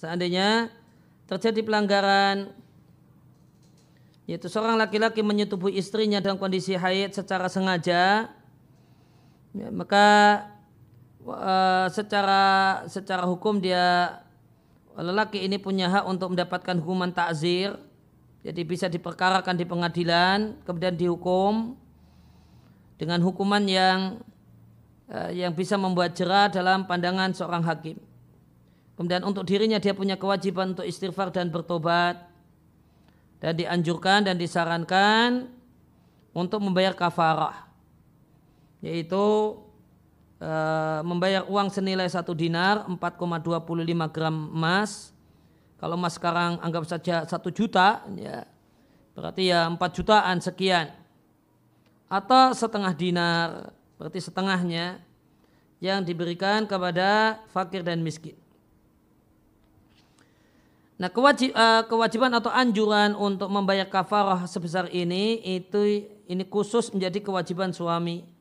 Seandainya terjadi pelanggaran yaitu seorang laki-laki menyetubuhi istrinya dalam kondisi haid secara sengaja ya, maka uh, secara secara hukum dia lelaki ini punya hak untuk mendapatkan hukuman takzir jadi bisa diperkarakan di pengadilan kemudian dihukum dengan hukuman yang uh, yang bisa membuat jerah dalam pandangan seorang hakim Kemudian untuk dirinya dia punya kewajiban untuk istighfar dan bertobat. Dan dianjurkan dan disarankan untuk membayar kafarah. Yaitu e, membayar uang senilai satu dinar 4,25 gram emas. Kalau emas sekarang anggap saja satu juta, ya, berarti ya empat jutaan sekian. Atau setengah dinar, berarti setengahnya yang diberikan kepada fakir dan miskin. Nah kewajib, uh, eh, kewajiban atau anjuran untuk membayar kafarah sebesar ini itu ini khusus menjadi kewajiban suami.